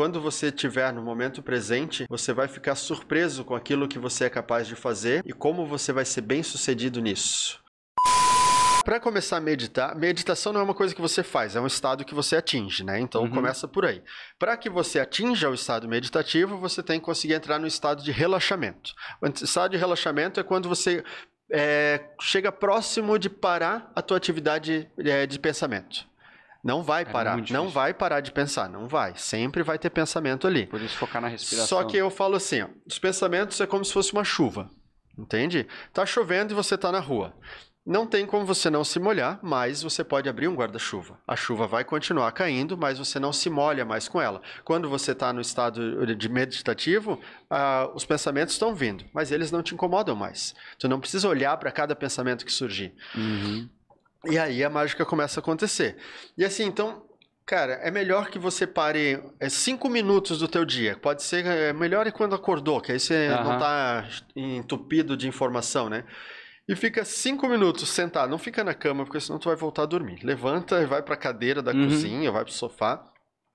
quando você estiver no momento presente, você vai ficar surpreso com aquilo que você é capaz de fazer e como você vai ser bem sucedido nisso. Para começar a meditar, meditação não é uma coisa que você faz, é um estado que você atinge, né? Então uhum. começa por aí. Para que você atinja o estado meditativo, você tem que conseguir entrar no estado de relaxamento. O estado de relaxamento é quando você é, chega próximo de parar a tua atividade é, de pensamento. Não vai é parar, não vai parar de pensar, não vai. Sempre vai ter pensamento ali. Por isso focar na respiração. Só que eu falo assim, ó, os pensamentos é como se fosse uma chuva, entende? Tá chovendo e você tá na rua. Não tem como você não se molhar, mas você pode abrir um guarda-chuva. A chuva vai continuar caindo, mas você não se molha mais com ela. Quando você está no estado de meditativo, ah, os pensamentos estão vindo, mas eles não te incomodam mais. Tu não precisa olhar para cada pensamento que surgir. Uhum. E aí a mágica começa a acontecer. E assim, então, cara, é melhor que você pare é, cinco minutos do teu dia. Pode ser é, melhor é quando acordou, que aí você uhum. não tá entupido de informação, né? E fica cinco minutos sentado, não fica na cama, porque senão tu vai voltar a dormir. Levanta e vai pra cadeira da uhum. cozinha, vai pro sofá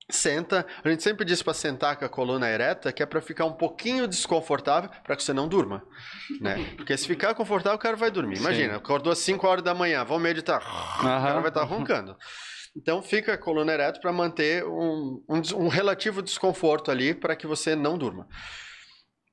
senta. A gente sempre diz para sentar com a coluna ereta, que é para ficar um pouquinho desconfortável, para que você não durma, né? Porque se ficar confortável, o cara vai dormir. Imagina, Sim. acordou às 5 horas da manhã, vamos meditar, o cara vai estar tá roncando. Então fica a coluna ereta para manter um, um, um relativo desconforto ali para que você não durma.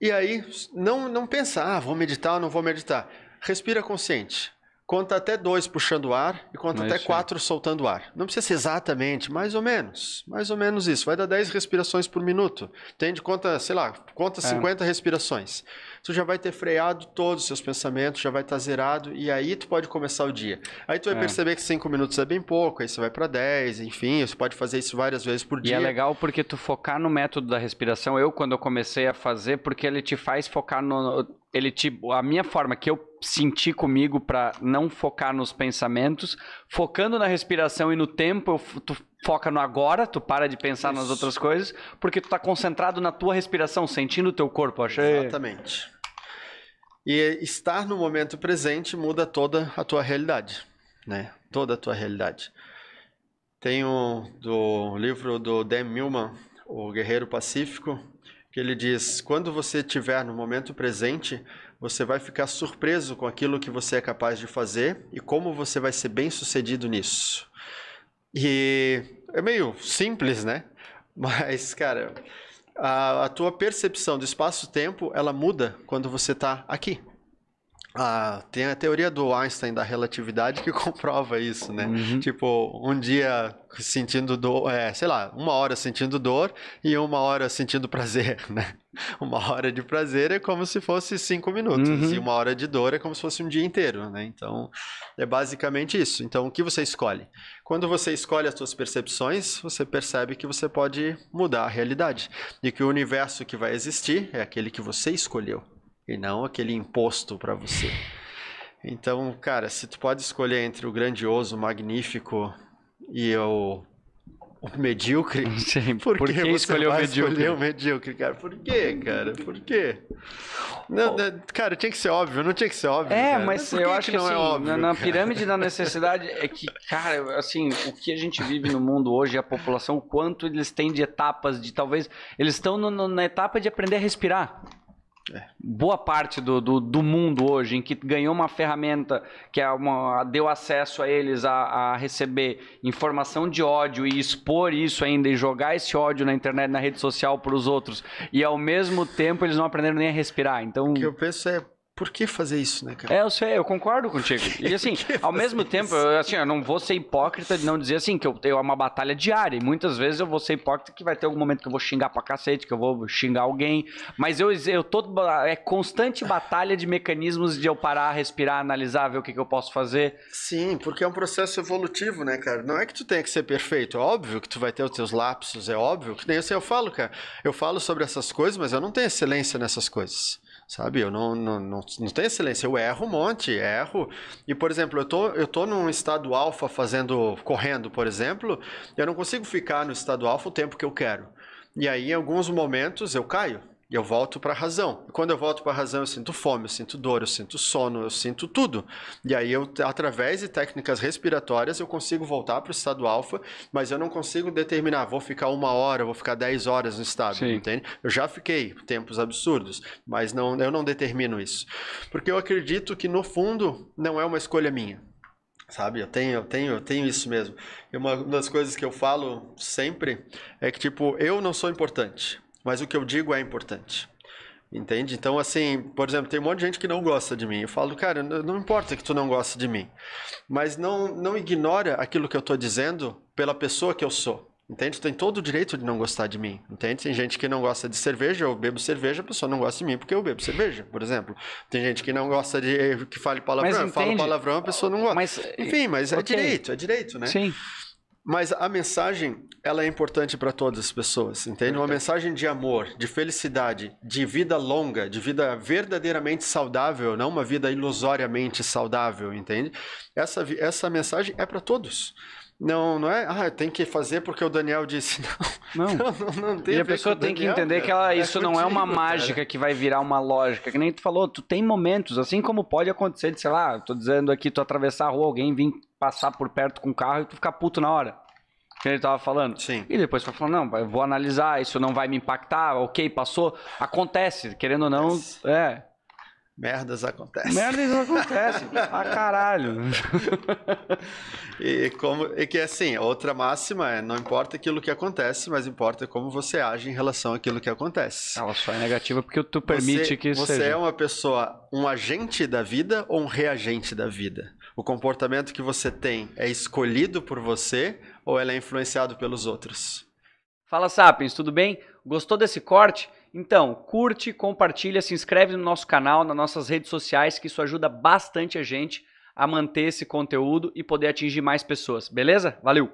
E aí, não, não pensar, ah, vou meditar ou não vou meditar. Respira consciente. Conta até dois puxando o ar e conta mas é até sim. quatro soltando o ar. Não precisa ser exatamente, mais ou menos. Mais ou menos isso. Vai dar 10 respirações por minuto. de Conta, sei lá, conta é. 50 respirações. Tu já vai ter freado todos os seus pensamentos, já vai estar tá zerado e aí tu pode começar o dia. Aí tu vai é. perceber que 5 minutos é bem pouco, aí você vai para 10, enfim, você pode fazer isso várias vezes por e é dia. E é legal porque tu focar no método da respiração, eu quando eu comecei a fazer, porque ele te faz focar no ele tipo, a minha forma que eu senti comigo para não focar nos pensamentos, focando na respiração e no tempo, eu, tu foca no agora, tu para de pensar Isso. nas outras coisas, porque tu tá concentrado na tua respiração, sentindo o teu corpo, achei. Exatamente. E estar no momento presente muda toda a tua realidade, né? Toda a tua realidade. Tem do livro do Dan Millman, O Guerreiro Pacífico, que ele diz: quando você estiver no momento presente, você vai ficar surpreso com aquilo que você é capaz de fazer e como você vai ser bem sucedido nisso. E é meio simples, né? Mas, cara, a, a tua percepção do espaço-tempo ela muda quando você está aqui. Ah, tem a teoria do Einstein da relatividade que comprova isso, né? Uhum. Tipo, um dia sentindo dor, é, sei lá, uma hora sentindo dor e uma hora sentindo prazer, né? Uma hora de prazer é como se fosse cinco minutos uhum. e uma hora de dor é como se fosse um dia inteiro, né? Então, é basicamente isso. Então, o que você escolhe? Quando você escolhe as suas percepções, você percebe que você pode mudar a realidade e que o universo que vai existir é aquele que você escolheu e não aquele imposto para você. Então, cara, se tu pode escolher entre o grandioso, o magnífico e o, o medíocre, Sim, por, por que, que escolher o medíocre? escolher o medíocre, cara? Por quê, cara? Por quê? Não, não, né, cara, tinha que ser óbvio, não tinha que ser óbvio. É, cara. mas, mas eu acho que, não é assim, é óbvio, na, na pirâmide da necessidade é que, cara, assim, o que a gente vive no mundo hoje, a população, o quanto eles têm de etapas, de talvez. Eles estão na etapa de aprender a respirar. É. boa parte do, do, do, mundo hoje, em que ganhou uma ferramenta que é uma, deu acesso a eles a, a, receber informação de ódio e expor isso ainda e jogar esse ódio na internet, na rede social para os outros, e ao mesmo tempo eles não aprenderam nem a respirar. Então... O que eu penso é por que fazer isso, né, cara? É, eu sei, eu concordo contigo. E assim, ao mesmo tempo, eu, assim, eu não vou ser hipócrita de não dizer assim, que eu tenho uma batalha diária. E muitas vezes eu vou ser hipócrita que vai ter algum momento que eu vou xingar pra cacete, que eu vou xingar alguém. Mas eu, eu tô. É constante batalha de mecanismos de eu parar, respirar, analisar, ver o que, que eu posso fazer. Sim, porque é um processo evolutivo, né, cara? Não é que tu tenha que ser perfeito. É óbvio que tu vai ter os teus lapsos, é óbvio. Que nem assim eu falo, cara. Eu falo sobre essas coisas, mas eu não tenho excelência nessas coisas sabe? Eu não, não, não, não tenho excelência, eu erro um monte, erro. E, por exemplo, eu tô, eu tô num estado alfa fazendo, correndo, por exemplo, eu não consigo ficar no estado alfa o tempo que eu quero. E aí, em alguns momentos, eu caio. E eu volto para a razão. quando eu volto para a razão, eu sinto fome, eu sinto dor, eu sinto sono, eu sinto tudo. E aí eu através de técnicas respiratórias eu consigo voltar para o estado alfa, mas eu não consigo determinar, vou ficar uma hora, vou ficar dez horas no estado, Sim. entende? Eu já fiquei tempos absurdos, mas não, eu não determino isso. Porque eu acredito que no fundo não é uma escolha minha sabe? Eu tenho, eu tenho, eu tenho isso mesmo. E uma das coisas que eu falo sempre é que tipo, eu não sou importante mas o que eu digo é importante. Entende? Então, assim, por exemplo, tem um monte de gente que não gosta de mim. Eu falo, cara, não importa que tu não gosta de mim, mas não, não ignora aquilo que eu estou dizendo pela pessoa que eu sou. Entende? Tu tem todo o direito de não gostar de mim. Entende? Tem gente que não gosta de cerveja, eu bebo cerveja, a pessoa não gosta de mim porque eu bebo cerveja, por exemplo. Tem gente que não gosta de que fale palavrão, eu falo palavrão, a pessoa não gosta. Mas, Enfim, mas é okay. é direito, é direito, né? Sim. Mas a mensagem, ela é importante para todas as pessoas, entende? Uma mensagem de amor, de felicidade, de vida longa, de vida verdadeiramente saudável, não uma vida ilusoriamente saudável, entende? Essa, essa mensagem é para todos. Não, não é, ah, tem que fazer porque o Daniel disse. Não. Não, não, não tem. E a pessoa tem Daniel, que entender que ela, é isso contigo, não é uma mágica cara. que vai virar uma lógica. Que nem tu falou, tu tem momentos, assim como pode acontecer de, sei lá, tô dizendo aqui, tu atravessar a rua, alguém vir passar por perto com o carro e tu ficar puto na hora. Que ele tava falando. Sim. E depois foi falando, não, eu vou analisar, isso não vai me impactar, ok, passou. Acontece, querendo ou não, é. Merdas acontecem. Merdas acontecem, a caralho. e como e que assim, outra máxima é não importa aquilo que acontece, mas importa como você age em relação àquilo que acontece. Ela só é negativa porque tu permite você, que você seja. Você é uma pessoa, um agente da vida ou um reagente da vida? O comportamento que você tem é escolhido por você ou ela é influenciado pelos outros? Fala Sapiens, tudo bem? Gostou desse corte? Então, curte, compartilha, se inscreve no nosso canal, nas nossas redes sociais, que isso ajuda bastante a gente a manter esse conteúdo e poder atingir mais pessoas, beleza? Valeu!